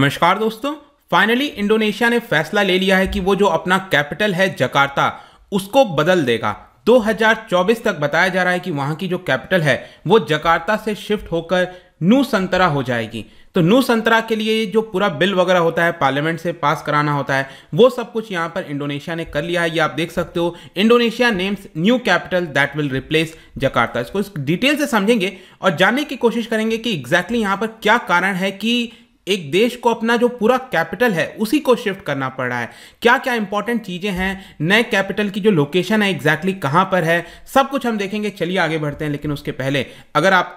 नमस्कार दोस्तों finally Indonesia ने फैसला ले लिया है कि वो जो अपना कैपिटल है जकार्ता उसको बदल देगा 2024 तक बताया जा रहा है कि वहां की जो कैपिटल है वो जकार्ता से शिफ्ट होकर नू संतरा हो जाएगी तो नू संतरा के लिए जो पूरा बिल वगैरह होता है पार्लियामेंट से पास कराना होता है वो सब कुछ यहाँ पर इंडोनेशिया ने कर लिया है ये आप देख सकते हो Indonesia names new capital that will replace Jakarta इसको डिटेल से समझेंगे और जानने की कोशिश करेंगे कि एग्जैक्टली exactly यहाँ पर क्या कारण है कि एक देश को अपना जो पूरा कैपिटल है उसी को शिफ्ट करना पड़ रहा है क्या क्या इंपॉर्टेंट चीज़ें हैं नए कैपिटल की जो लोकेशन है एग्जैक्टली exactly कहां पर है सब कुछ हम देखेंगे चलिए आगे बढ़ते हैं लेकिन उसके पहले अगर आप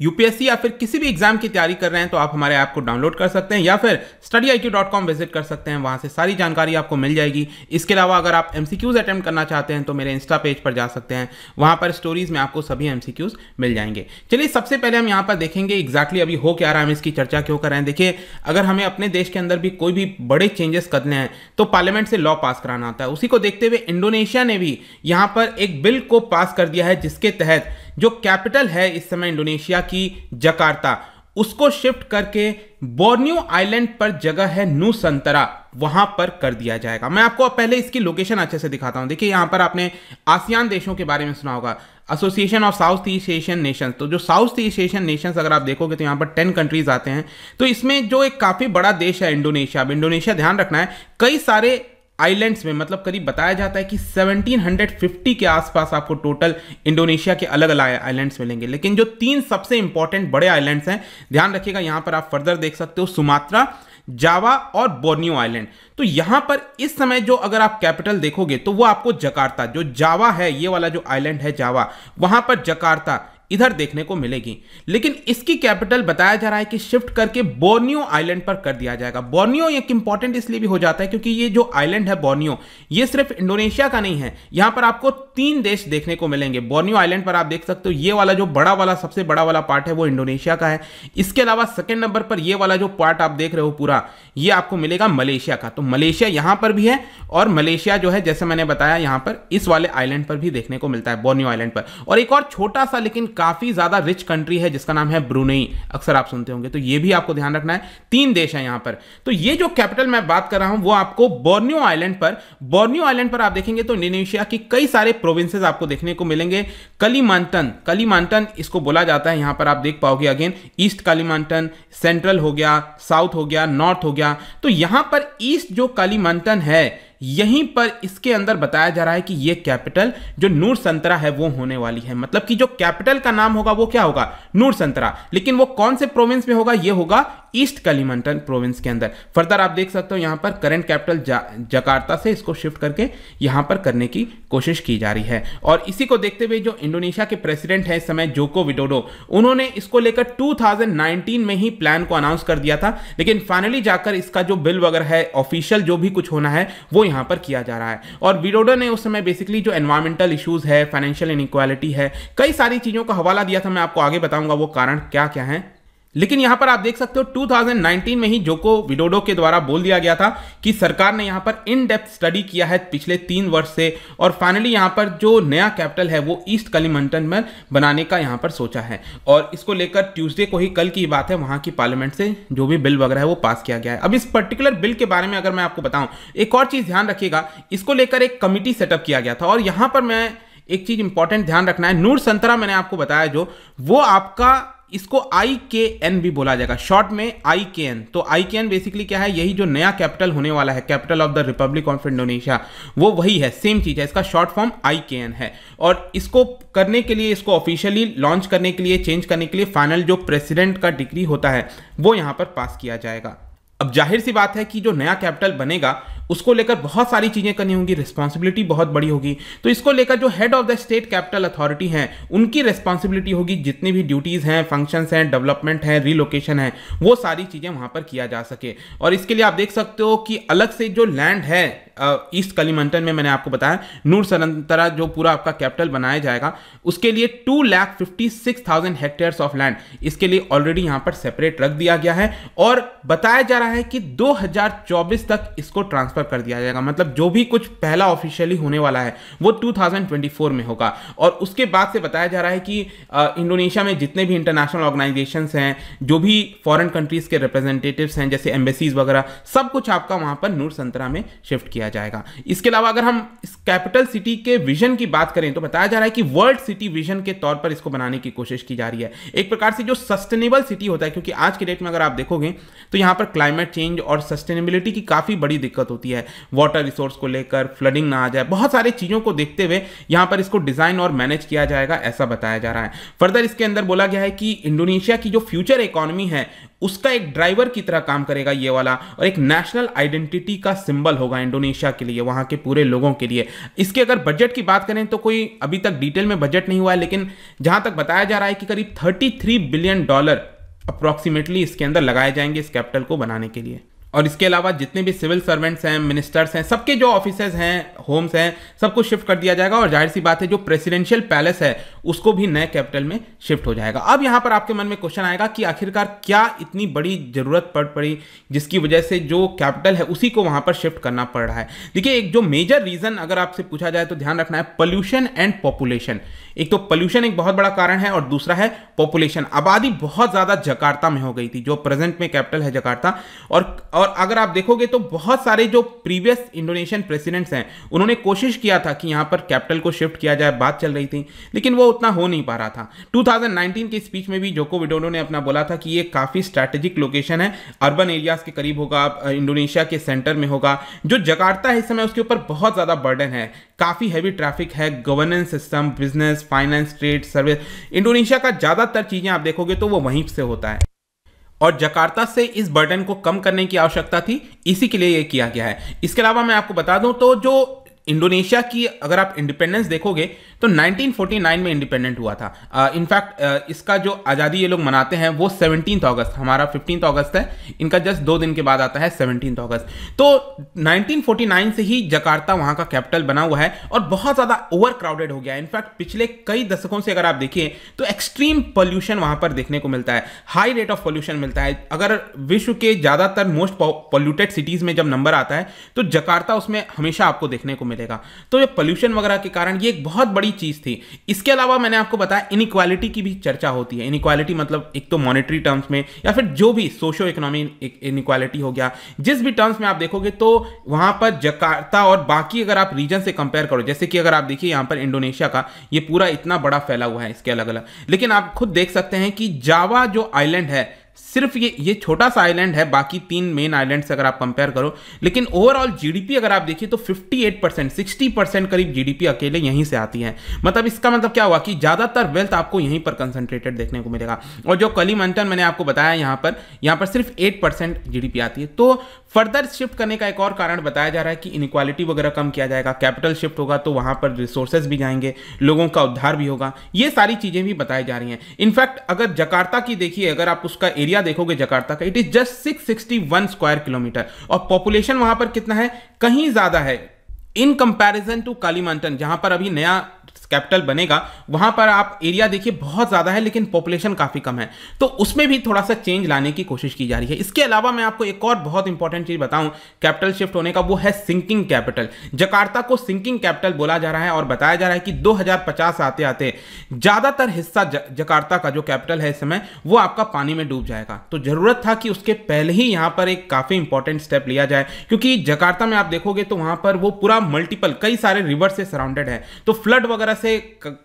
यूपीएससी या फिर किसी भी एग्जाम की तैयारी कर रहे हैं तो आप हमारे ऐप को डाउनलोड कर सकते हैं या फिर study I dot com visit कर सकते हैं वहाँ से सारी जानकारी आपको मिल जाएगी इसके अलावा अगर आप एम सी क्यूज़ अटैम्प्ट करना चाहते हैं तो मेरे इंस्टा पेज पर जा सकते हैं वहाँ पर स्टोरीज में आपको सभी एम सी क्यूज़ मिल जाएंगे चलिए सबसे पहले हम यहाँ पर देखेंगे एक्जैक्टली अभी हो क्या रहा है हम इसकी चर्चा क्यों कर रहे हैं देखिए अगर हमें अपने देश के अंदर भी कोई भी बड़े चेंजेस करने हैं तो पार्लियामेंट से लॉ पास कराना आता है उसी को देखते हुए इंडोनेशिया ने भी यहाँ पर एक बिल को पास कर दिया है जिसके तहत जो कैपिटल है इस समय इंडोनेशिया की जकार्ता उसको शिफ्ट करके बोर्नियो आइलैंड पर जगह है नू संतरा वहां पर कर दिया जाएगा मैं आपको पहले इसकी लोकेशन अच्छे से दिखाता हूं देखिए यहां पर आपने आसियान देशों के बारे में सुना होगा association of south east Asian nation तो जो साउथ ईस्ट एशियन नेशंस अगर आप देखोगे तो यहां पर टेन कंट्रीज आते हैं तो इसमें जो एक काफ़ी बड़ा देश है इंडोनेशिया अब इंडोनेशिया ध्यान रखना है कई सारे आइलैंड्स में मतलब करीब बताया जाता है कि 1750 के आसपास आपको टोटल इंडोनेशिया के अलग अलग आइलैंड्स मिलेंगे लेकिन जो तीन सबसे इंपॉर्टेंट बड़े आइलैंड्स हैं ध्यान रखिएगा यहाँ पर आप फर्दर देख सकते हो सुमात्रा जावा और बोर्नियो आइलैंड तो यहां पर इस समय जो अगर आप कैपिटल देखोगे तो वो आपको जकार्ता जो जावा है ये वाला जो आइलैंड है जावा वहां पर जकार्ता इधर देखने को मिलेगी लेकिन इसकी कैपिटल बताया जा रहा है कि शिफ्ट करके बोर्नियो आइलैंड पर कर दिया जाएगा बोर्नियो एक इंपॉर्टेंट इसलिए भी हो जाता है क्योंकि ये जो आइलैंड है बोर्नियो ये सिर्फ इंडोनेशिया का नहीं है यहां पर आपको तीन देश देखने को मिलेंगे बोर्नियो आइलैंड पर आप देख सकते हो ये वाला जो बड़ा वाला सबसे बड़ा वाला पार्ट है वो इंडोनेशिया का है इसके अलावा सेकेंड नंबर पर यह वाला जो पार्ट आप देख रहे हो पूरा ये आपको मिलेगा मलेशिया का तो मलेशिया यहां पर भी है और मलेशिया जो है जैसे मैंने बताया यहां पर इस वाले आइलैंड पर भी देखने को मिलता है बोर्नियो आइलैंड पर और एक और छोटा सा लेकिन काफ़ी ज़्यादा रिच कंट्री है जिसका नाम है ब्रुनेई अक्सर आप सुनते होंगे तो ये भी आपको ध्यान रखना है तीन देश है यहां पर तो ये जो कैपिटल मैं बात कर रहा हूं वो आपको बोर्नियो आइलैंड पर बोर्नियो आइलैंड पर आप देखेंगे तो इंडोनेशिया की कई सारे प्रोविंसेस आपको देखने को मिलेंगे कलीमांटन कलीमांटन इसको बोला जाता है यहां पर आप देख पाओगे अगेन ईस्ट कालीमांटन सेंट्रल हो गया साउथ हो गया नॉर्थ हो गया तो यहां पर ईस्ट जो कालीमांटन है यहीं पर इसके अंदर बताया जा रहा है कि ये कैपिटल जो नूर संतरा है वो होने वाली है मतलब कि जो कैपिटल का नाम होगा वो क्या होगा नूर संतरा लेकिन वो कौन से प्रोविंस में होगा ये होगा ईस्ट कलीमंटन प्रोविंस के अंदर फर्दर आप देख सकते हो यहाँ पर करंट कैपिटल जकार्ता से इसको शिफ्ट करके यहाँ पर करने की कोशिश की जा रही है और इसी को देखते हुए जो इंडोनेशिया के प्रेसिडेंट हैं इस समय जोको विडोडो उन्होंने इसको लेकर 2019 में ही प्लान को अनाउंस कर दिया था लेकिन फाइनली जाकर इसका जो बिल वगैरह है ऑफिशियल जो भी कुछ होना है वो यहाँ पर किया जा रहा है और विडोडो ने उस समय बेसिकली जो एनवायरमेंटल इशूज़ है फाइनेंशियल इनक्वालिटी है कई सारी चीज़ों का हवाला दिया था मैं आपको आगे बताऊंगा वो कारण क्या क्या हैं लेकिन यहां पर आप देख सकते हो 2019 में ही जोको विडोडो के द्वारा बोल दिया गया था कि सरकार ने यहां पर इन डेप्थ स्टडी किया है पिछले तीन वर्ष से और फाइनली यहां पर जो नया कैपिटल है वो ईस्ट कलिमंटन में बनाने का यहां पर सोचा है और इसको लेकर ट्यूसडे को ही कल की बात है वहां की पार्लियामेंट से जो भी बिल वगैरह है वो पास किया गया है अब इस पर्टिकुलर बिल के बारे में अगर मैं आपको बताऊं एक और चीज ध्यान रखिएगा इसको लेकर एक कमिटी सेटअप किया गया था और यहां पर मैं एक चीज इंपॉर्टेंट ध्यान रखना है नूर संतरा मैंने आपको बताया जो वो आपका इसको आई के एन भी बोला जाएगा शॉर्ट में आई के एन तो आई के एन बेसिकली क्या है यही जो नया कैपिटल होने वाला है capital of the republic of Indonesia वो वही है सेम चीज़ है इसका शॉर्ट फॉर्म आई के एन है और इसको करने के लिए इसको ऑफिशियली लॉन्च करने के लिए चेंज करने के लिए फाइनल जो प्रेसिडेंट का डिग्री होता है वो यहाँ पर पास किया जाएगा अब जाहिर सी बात है कि जो नया कैपिटल बनेगा उसको लेकर बहुत सारी चीज़ें करनी होंगी रिस्पॉन्सिबिलिटी बहुत बड़ी होगी तो इसको लेकर जो head of the state capital authority हैं उनकी रिस्पॉन्सिबिलिटी होगी जितनी भी ड्यूटीज़ हैं फंक्शंस हैं डेवलपमेंट हैं रीलोकेशन है वो सारी चीज़ें वहाँ पर किया जा सके और इसके लिए आप देख सकते हो कि अलग से जो लैंड है ईस्ट कलीमंटन में मैंने आपको बताया नूर सरंतरा जो पूरा आपका कैपिटल बनाया जाएगा उसके लिए two lakh fifty six thousand hectares of land इसके लिए ऑलरेडी यहाँ पर सेपरेट रख दिया गया है और बताया जा रहा है कि 2024 तक इसको ट्रांसफर ट्रांसफ़र कर दिया जाएगा मतलब जो भी कुछ पहला ऑफिशियली होने वाला है वो 2024 में होगा और उसके बाद से बताया जा रहा है कि इंडोनेशिया में जितने भी इंटरनेशनल ऑर्गेनाइजेशन हैं जो भी फॉरन कंट्रीज़ के रिप्रेजेंटेटिव हैं जैसे एम्बेसीज़ वगैरह सब कुछ आपका वहां पर नूर संतरा में शिफ्ट किया जाएगा इसके अलावा अगर हम इस कैपिटल सिटी के विजन की बात करें तो बताया जा रहा है कि वर्ल्ड सिटी विजन के तौर पर इसको बनाने की कोशिश की जा रही है एक प्रकार से जो सस्टेनेबल सिटी होता है क्योंकि आज के डेट में अगर आप देखोगे तो यहां पर क्लाइमेट चेंज और सस्टेनेबिलिटी की काफ़ी बड़ी दिक्कत होती है होती है वाटर रिसोर्स को लेकर फ्लडिंग ना आ जाए बहुत सारी चीज़ों को देखते हुए यहाँ पर इसको डिज़ाइन और मैनेज किया जाएगा ऐसा बताया जा रहा है फर्दर इसके अंदर बोला गया है कि इंडोनेशिया की जो फ्यूचर इकोनॉमी है उसका एक ड्राइवर की तरह काम करेगा ये वाला और एक नेशनल आइडेंटिटी का सिंबल होगा इंडोनेशिया के लिए वहां के पूरे लोगों के लिए इसके अगर बजट की बात करें तो कोई अभी तक डिटेल में बजट नहीं हुआ है लेकिन जहां तक बताया जा रहा है कि करीब 33 बिलियन डॉलर अप्रॉक्सीमेटली इसके अंदर लगाए जाएंगे इस कैपिटल को बनाने के लिए और इसके अलावा जितने भी सिविल सर्वेंट्स हैं मिनिस्टर्स हैं सबके जो ऑफिसेज हैं होम्स हैं सबको शिफ्ट कर दिया जाएगा और जाहिर सी बात है जो प्रेसिडेंशियल पैलेस है उसको भी नए कैपिटल में शिफ्ट हो जाएगा अब यहाँ पर आपके मन में क्वेश्चन आएगा कि आखिरकार क्या इतनी बड़ी ज़रूरत पड़ पड़ी जिसकी वजह से जो कैपिटल है उसी को वहाँ पर शिफ्ट करना पड़ रहा है देखिए एक जो मेजर रीज़न अगर आपसे पूछा जाए तो ध्यान रखना है पॉल्यूशन एंड पॉपुलेशन एक तो पॉल्यूशन एक बहुत बड़ा कारण है और दूसरा है पॉपुलेशन आबादी बहुत ज़्यादा जकार्ता में हो गई थी जो प्रेजेंट में कैपिटल है जकार्ता और और अगर आप देखोगे तो बहुत सारे जो प्रीवियस इंडोनेशियन प्रेसिडेंट्स हैं उन्होंने कोशिश किया था कि यहाँ पर कैपिटल को शिफ्ट किया जाए बात चल रही थी लेकिन वो उतना हो नहीं पा रहा था 2019 की स्पीच में भी जोको विडोडो ने अपना बोला था कि ये काफ़ी स्ट्रैटेजिक लोकेशन है अर्बन एरियाज के करीब होगा इंडोनेशिया के सेंटर में होगा जो जकार्ता है इस समय उसके ऊपर बहुत ज़्यादा बर्डन है काफ़ी हैवी ट्रैफिक है governance system business finance trade service Indonesia का ज़्यादातर चीज़ें आप देखोगे तो वो वहीं से होता है और जकार्ता से इस बर्डन को कम करने की आवश्यकता थी इसी के लिए ये किया गया है इसके अलावा मैं आपको बता दूं तो जो इंडोनेशिया की अगर आप इंडिपेंडेंस देखोगे तो 1949 में इंडिपेंडेंट हुआ था इनफैक्ट uh, uh, इसका जो आज़ादी ये लोग मनाते हैं वो सेवनटीन अगस्त हमारा फिफ्टीन अगस्त है इनका जस्ट दो दिन के बाद आता है सेवनटीन अगस्त तो 1949 से ही जकार्ता वहाँ का कैपिटल बना हुआ है और बहुत ज़्यादा ओवर क्राउडेड हो गया है इनफैक्ट पिछले कई दशकों से अगर आप देखिए तो एक्सट्रीम पॉल्यूशन वहाँ पर देखने को मिलता है हाई रेट ऑफ पॉल्यूशन मिलता है अगर विश्व के ज़्यादातर मोस्ट पॉल्यूटेड सिटीज़ में जब नंबर आता है तो जकार्ता उसमें हमेशा आपको देखने को मिलेगा तो ये पॉल्यूशन वगैरह के कारण ये एक बहुत बड़ी बड़ी चीज़ थी इसके अलावा मैंने आपको बताया इनक्वालिटी की भी चर्चा होती है इनक्वालिटी मतलब एक तो मॉनिटरी टर्म्स में या फिर जो भी सोशो इकोनॉमी इनक्वालिटी हो गया जिस भी टर्म्स में आप देखोगे तो वहां पर जकार्ता और बाकी अगर आप रीजन से कंपेयर करो जैसे कि अगर आप देखिए यहां पर इंडोनेशिया का ये पूरा इतना बड़ा फैला हुआ है इसके अलग अलग लेकिन आप खुद देख सकते हैं कि जावा जो आइलैंड है सिर्फ ये ये छोटा सा आइलैंड है बाकी तीन मेन आइलैंड से अगर आप कंपेयर करो लेकिन ओवरऑल जीडीपी अगर आप देखिए तो 58 परसेंट सिक्सटी परसेंट करीब जीडीपी अकेले यहीं से आती है मतलब इसका मतलब क्या हुआ कि ज़्यादातर वेल्थ आपको यहीं पर कंसंट्रेटेड देखने को मिलेगा और जो कली मैंने आपको बताया यहाँ पर यहाँ पर सिर्फ एट परसेंट आती है तो फर्दर शिफ्ट करने का एक और कारण बताया जा रहा है कि इनक्वालिटी वगैरह कम किया जाएगा कैपिटल शिफ्ट होगा तो वहाँ पर रिसोर्सेज भी जाएंगे लोगों का उद्धार भी होगा ये सारी चीज़ें भी बताई जा रही हैं इनफैक्ट अगर जकार्ता की देखिए अगर आप उसका एरिया देखोगे जकार्ता का it is just six sixty one square kilometre और पॉपुलेशन वहाँ पर कितना है कहीं ज़्यादा है इन कंपेरिजन टू कालीमांटन जहां पर अभी नया कैपिटल बनेगा वहां पर आप एरिया देखिए बहुत ज़्यादा है लेकिन पॉपुलेशन काफ़ी कम है तो उसमें भी थोड़ा सा चेंज लाने की कोशिश की जा रही है इसके अलावा मैं आपको एक और बहुत इंपॉर्टेंट चीज़ बताऊं कैपिटल शिफ्ट होने का वो है सिंकिंग कैपिटल जकार्ता को सिंकिंग कैपिटल बोला जा रहा है और बताया जा रहा है कि दो आते आते ज़्यादातर हिस्सा जकार्ता का जो कैपिटल है इस समय वो आपका पानी में डूब जाएगा तो ज़रूरत था कि उसके पहले ही यहां पर एक काफ़ी इंपॉर्टेंट स्टेप लिया जाए क्योंकि जकार्ता में आप देखोगे तो वहां पर वो पूरा मल्टीपल कई सारे रिवर से सराउंडेड है तो फ्लड वगैरह से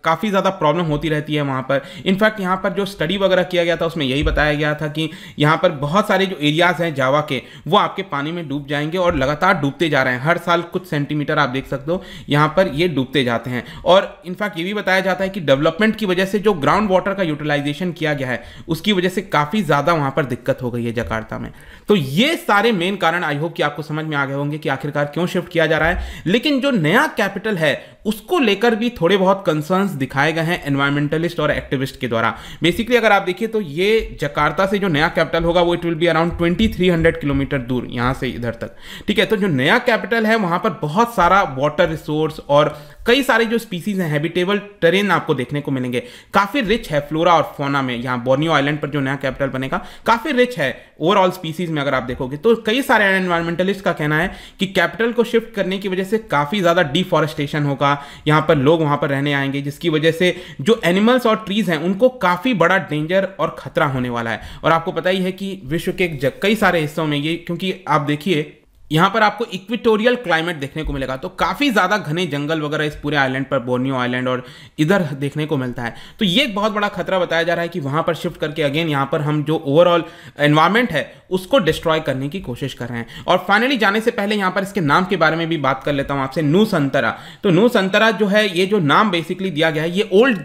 काफ़ी ज़्यादा प्रॉब्लम होती रहती है वहाँ पर इनफैक्ट यहाँ पर जो स्टडी वगैरह किया गया था उसमें यही बताया गया था कि यहाँ पर बहुत सारे जो एरियाज़ हैं जावा के वो आपके पानी में डूब जाएंगे और लगातार डूबते जा रहे हैं हर साल कुछ सेंटीमीटर आप देख सकते हो यहाँ पर ये डूबते जाते हैं और इनफैक्ट ये भी बताया जाता है कि डेवलपमेंट की वजह से जो ग्राउंड वाटर का यूटिलाइजेशन किया गया है उसकी वजह से काफ़ी ज़्यादा वहाँ पर दिक्कत हो गई है जकार्ता में तो ये सारे मेन कारण आई होप कि आपको समझ में आ गए होंगे कि आखिरकार क्यों शिफ्ट किया जा रहा है लेकिन जो नया कैपिटल है उसको लेकर भी थोड़े बहुत कंसर्न्स दिखाए गए हैं एनवायरमेंटलिस्ट और एक्टिविस्ट के द्वारा बेसिकली अगर आप देखिए तो ये जकार्ता से जो नया कैपिटल होगा वो it will be around twenty three hundred kilometre दूर यहाँ से इधर तक ठीक है तो जो नया कैपिटल है वहाँ पर बहुत सारा वाटर रिसोर्स और कई सारे जो स्पीसीज हैं हैबिटेबल टेरेन आपको देखने को मिलेंगे काफ़ी रिच है फ्लोरा और फोना में यहाँ बोर्नियो आइलैंड पर जो नया कैपिटल बनेगा काफ़ी रिच है ओवरऑल स्पीसीज में अगर आप देखोगे तो कई सारे एनवायरमेंटलिस्ट का कहना है कि कैपिटल को शिफ्ट करने की वजह से काफ़ी ज़्यादा डिफॉरेस्टेशन होगा यहाँ पर लोग वहाँ पर रहने आएंगे जिसकी वजह से जो एनिमल्स और ट्रीज़ हैं उनको काफ़ी बड़ा डेंजर और ख़तरा होने वाला है और आपको पता ही है कि विश्व के कई सारे हिस्सों में ये क्योंकि आप देखिए यहां पर आपको इक्विटोरियल क्लाइमेट देखने को मिलेगा तो काफ़ी ज़्यादा घने जंगल वगैरह इस पूरे आइलैंड पर बोर्नियो आइलैंड और इधर देखने को मिलता है तो ये एक बहुत बड़ा खतरा बताया जा रहा है कि वहां पर शिफ्ट करके अगेन यहां पर हम जो ओवरऑल एनवायरमेंट है उसको डिस्ट्रॉय करने की कोशिश कर रहे हैं और फाइनली जाने से पहले यहाँ पर इसके नाम के बारे में भी बात कर लेता हूं आपसे नू संतरा तो नू संतरा जो है ये जो नाम बेसिकली दिया गया है ये ओल्ड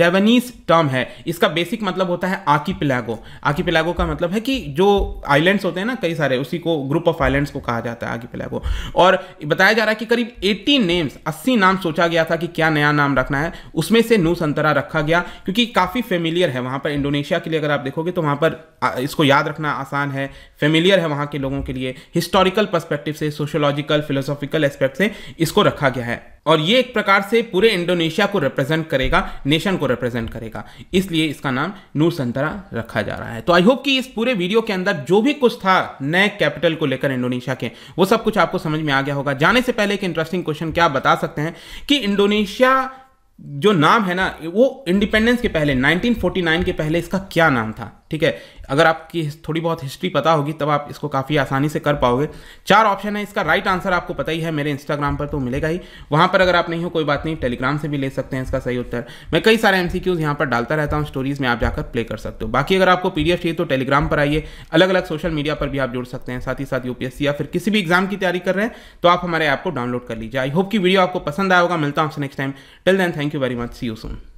जैवनीज टर्म है इसका बेसिक मतलब होता है आकी पिलागो आकी पिलागो का मतलब है कि जो आइलैंड्स होते हैं ना कई सारे उसी को ग्रुप ऑफ आइलैंड्स को कहा कहा जाता है आगे पिलाय को और बताया जा रहा है कि करीब 80 नेम्स 80 नाम सोचा गया था कि क्या नया नाम रखना है उसमें से नू संतरा रखा गया क्योंकि काफ़ी फेमिलियर है वहाँ पर इंडोनेशिया के लिए अगर आप देखोगे तो वहाँ पर इसको याद रखना आसान है फेमिलियर है वहाँ के लोगों के लिए हिस्टोरिकल पर्सपेक्टिव से सोशोलॉजिकल फिलोसॉफिकल एस्पेक्ट से इसको रखा गया है और ये एक प्रकार से पूरे इंडोनेशिया को रिप्रेजेंट करेगा नेशन को रिप्रेजेंट करेगा इसलिए इसका नाम नूर संतरा रखा जा रहा है तो आई होप कि इस पूरे वीडियो के अंदर जो भी कुछ था नए कैपिटल को लेकर इंडोनेशिया के वो सब कुछ आपको समझ में आ गया होगा जाने से पहले एक इंटरेस्टिंग क्वेश्चन क्या बता सकते हैं कि इंडोनेशिया जो नाम है ना वो इंडिपेंडेंस के पहले 1949 के पहले इसका क्या नाम था ठीक है अगर आपकी थोड़ी बहुत हिस्ट्री पता होगी तब आप इसको काफ़ी आसानी से कर पाओगे चार ऑप्शन है इसका राइट आंसर आपको पता ही है मेरे इंस्टाग्राम पर तो मिलेगा ही वहाँ पर अगर आप नहीं हो कोई बात नहीं टेलीग्राम से भी ले सकते हैं इसका सही उत्तर मैं कई सारे एम सी क्यूज़ यहाँ पर डालता रहता हूँ स्टोरीज़ में आप जाकर प्ले कर सकते हो बाकी अगर आपको पी डी एफ चाहिए तो टेलीग्राम पर आइए अलग अलग सोशल मीडिया पर भी आप जुड़ सकते हैं साथ ही साथ यूपीएससी या फिर किसी भी एग्जाम की तैयारी कर रहे हैं तो आप हमारे ऐप को डाउनलोड कर लीजिए आई होप की वीडियो आपको पसंद आएगा मिलता हूँ आपसे next time till then thank you very much see you soon